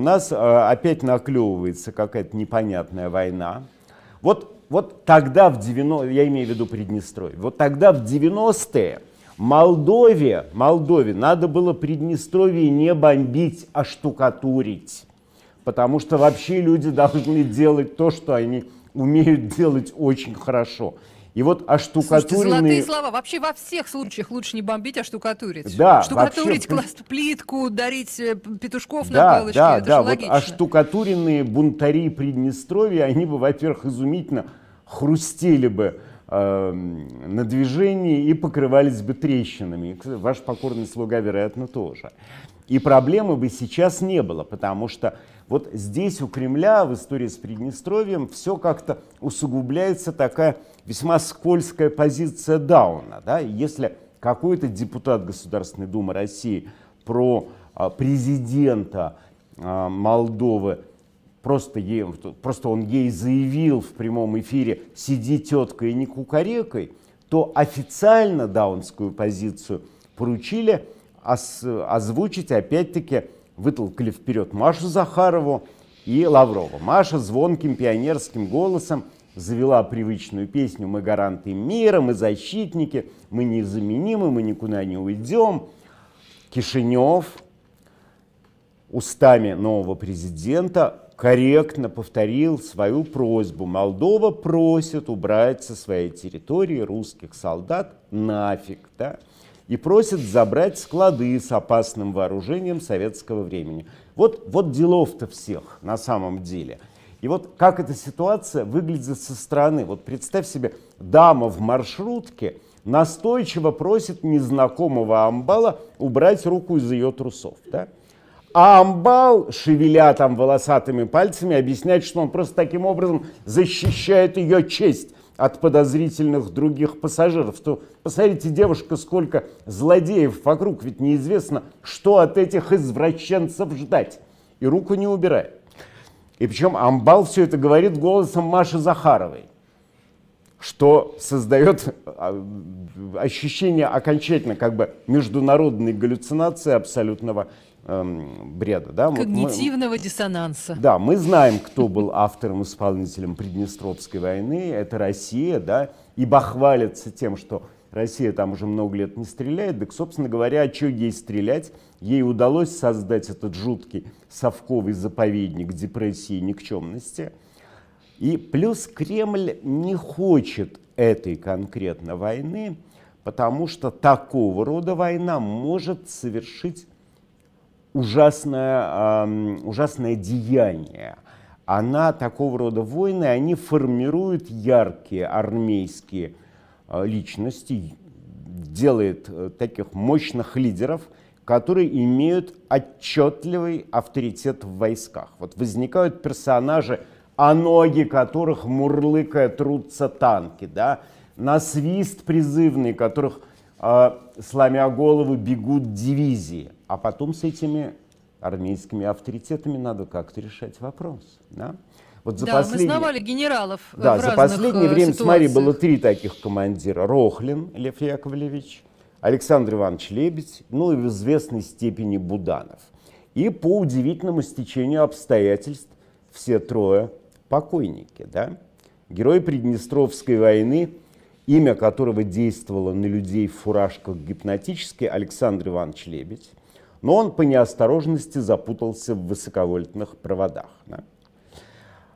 у нас э, опять наклевывается какая-то непонятная война. Вот, вот тогда, в 90 я имею в виду Приднестровье, вот тогда в 90-е Молдове, Молдове надо было Приднестровье не бомбить, а штукатурить. Потому что вообще люди должны делать то, что они умеют делать очень хорошо. И вот оштукатуренные... Слушайте, золотые слова. Вообще во всех случаях лучше не бомбить, а штукатурить. Да, Штукатурить, вообще... класть плитку, дарить э, петушков да, на палочке. Да, это да, вот логично. оштукатуренные бунтари Приднестровья, они бы, во-первых, изумительно хрустели бы э, на движении и покрывались бы трещинами. Ваш покорный слуга, вероятно, тоже. И проблемы бы сейчас не было, потому что вот здесь у Кремля в истории с Приднестровьем все как-то усугубляется такая весьма скользкая позиция Дауна. Да? Если какой-то депутат Государственной Думы России про а, президента а, Молдовы просто, ей, просто он ей заявил в прямом эфире «сиди тетка и не кукарекой», то официально даунскую позицию поручили – озвучить, опять-таки, вытолкали вперед Машу Захарову и Лаврова. Маша звонким пионерским голосом завела привычную песню «Мы гаранты мира, мы защитники, мы незаменимы, мы никуда не уйдем». Кишинев устами нового президента корректно повторил свою просьбу. Молдова просит убрать со своей территории русских солдат нафиг. Да? и просит забрать склады с опасным вооружением советского времени. Вот, вот делов-то всех на самом деле. И вот как эта ситуация выглядит со стороны. Вот представь себе, дама в маршрутке настойчиво просит незнакомого амбала убрать руку из ее трусов. Да? А амбал, шевеля там волосатыми пальцами, объясняет, что он просто таким образом защищает ее честь от подозрительных других пассажиров, то посмотрите, девушка, сколько злодеев вокруг, ведь неизвестно, что от этих извращенцев ждать. И руку не убирает. И причем Амбал все это говорит голосом Маши Захаровой что создает а, ощущение окончательно как бы международной галлюцинации абсолютного эм, бреда. Да? Когнитивного мы, диссонанса. Да, мы знаем, кто был автором, исполнителем Приднестровской войны. Это Россия, да, ибо хвалится тем, что Россия там уже много лет не стреляет. Так, собственно говоря, а что ей стрелять? Ей удалось создать этот жуткий совковый заповедник депрессии и никчемности – и плюс Кремль не хочет этой конкретно войны, потому что такого рода война может совершить ужасное, э, ужасное деяние. Она такого рода войны, они формируют яркие армейские э, личности, делает э, таких мощных лидеров, которые имеют отчетливый авторитет в войсках. Вот возникают персонажи, а ноги которых мурлыкая трутся танки, да, на свист призывный, которых, э, сломя голову, бегут дивизии. А потом с этими армейскими авторитетами надо как-то решать вопрос. Да? Вот за да, последнее... мы знавали генералов э, Да, в за последнее э, время, ситуациях. смотри, было три таких командира. Рохлин Лев Яковлевич, Александр Иванович Лебедь, ну и в известной степени Буданов. И по удивительному стечению обстоятельств все трое покойники, да? Герой Приднестровской войны, имя которого действовало на людей в фуражках гипнотически, Александр Иванович Лебедь, но он по неосторожности запутался в высоковольтных проводах. Да?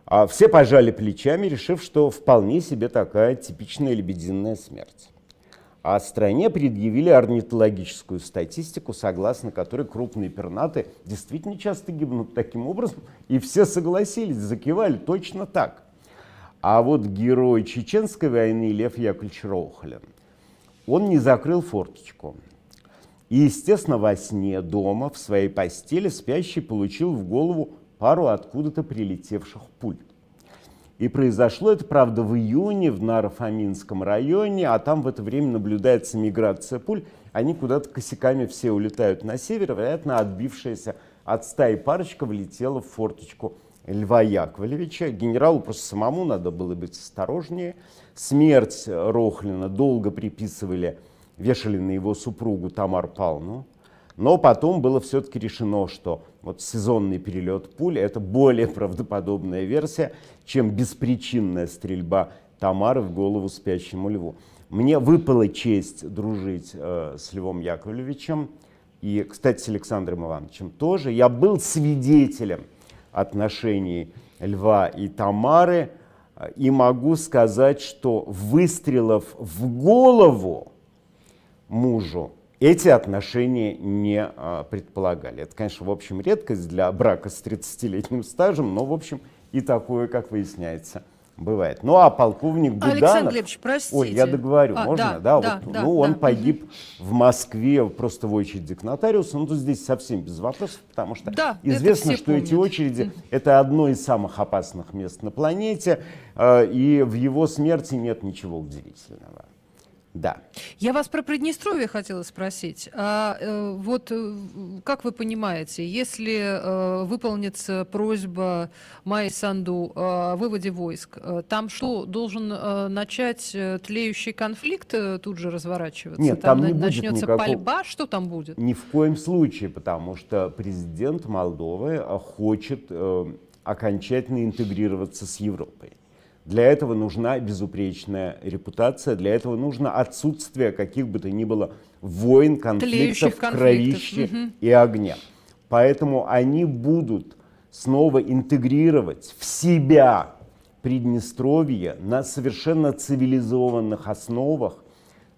А все пожали плечами, решив, что вполне себе такая типичная лебединая смерть а стране предъявили орнитологическую статистику, согласно которой крупные пернаты действительно часто гибнут таким образом, и все согласились, закивали точно так. А вот герой Чеченской войны Лев Яковлевич Роухолен, он не закрыл форточку. И, естественно, во сне дома в своей постели спящий получил в голову пару откуда-то прилетевших пуль. И произошло это, правда, в июне в Нарофаминском районе, а там в это время наблюдается миграция пуль. Они куда-то косяками все улетают на север, вероятно, отбившаяся от стаи парочка влетела в форточку Льва Яковлевича. Генералу просто самому надо было быть осторожнее. Смерть Рохлина долго приписывали, вешали на его супругу Тамар Павловну. Но потом было все-таки решено, что вот сезонный перелет пуль — это более правдоподобная версия, чем беспричинная стрельба Тамары в голову спящему льву. Мне выпала честь дружить э, с Львом Яковлевичем и, кстати, с Александром Ивановичем тоже. Я был свидетелем отношений Льва и Тамары э, и могу сказать, что выстрелов в голову мужу эти отношения не а, предполагали. Это, конечно, в общем, редкость для брака с 30-летним стажем, но, в общем, и такое, как выясняется, бывает. Ну, а полковник Буданов... Александр Глебович, простите. Ой, я договорю, а, можно? Да, да, да, вот, да Ну, он да. погиб в Москве просто в очереди к нотариусу. Ну, тут здесь совсем без вопросов, потому что да, известно, что помнят. эти очереди — это одно из самых опасных мест на планете, э, и в его смерти нет ничего удивительного. Да. Я вас про Приднестровье хотела спросить. А, э, вот э, как вы понимаете, если э, выполнится просьба Майи Санду о выводе войск, э, там что, должен э, начать э, тлеющий конфликт тут же разворачиваться? Нет, там, там не начнется будет никакого... пальба, что там будет? Ни в коем случае, потому что президент Молдовы хочет э, окончательно интегрироваться с Европой. Для этого нужна безупречная репутация, для этого нужно отсутствие каких бы то ни было войн, конфликтов, конфликтов. кровищи угу. и огня. Поэтому они будут снова интегрировать в себя Приднестровье на совершенно цивилизованных основах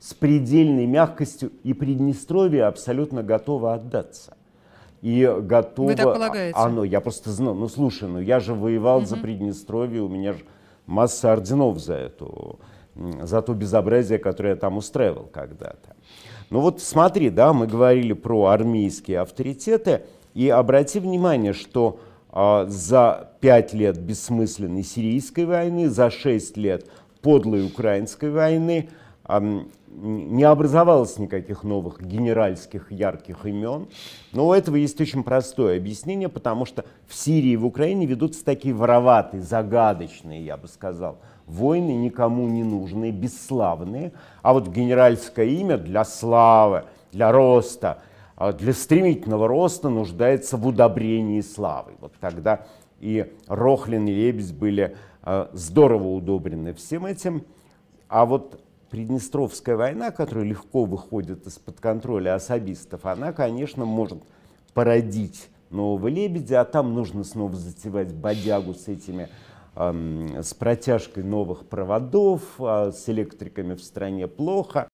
с предельной мягкостью, и Приднестровье абсолютно готово отдаться. И готово... Вы так полагаете? Оно, а, ну, я просто знал, ну слушай, ну я же воевал угу. за Приднестровье, у меня же масса орденов за, эту, за то безобразие, которое я там устраивал когда-то. Ну вот смотри, да, мы говорили про армейские авторитеты, и обрати внимание, что э, за пять лет бессмысленной сирийской войны, за шесть лет подлой украинской войны – не образовалось никаких новых генеральских ярких имен. Но у этого есть очень простое объяснение, потому что в Сирии и в Украине ведутся такие вороватые, загадочные, я бы сказал, войны, никому не нужные, бесславные. А вот генеральское имя для славы, для роста, а для стремительного роста нуждается в удобрении славы. Вот тогда и Рохлин, и Лебедь были а, здорово удобрены всем этим. А вот Приднестровская война, которая легко выходит из-под контроля особистов, она, конечно, может породить нового лебедя, а там нужно снова затевать бодягу с этими с протяжкой новых проводов, а, с электриками в стране плохо.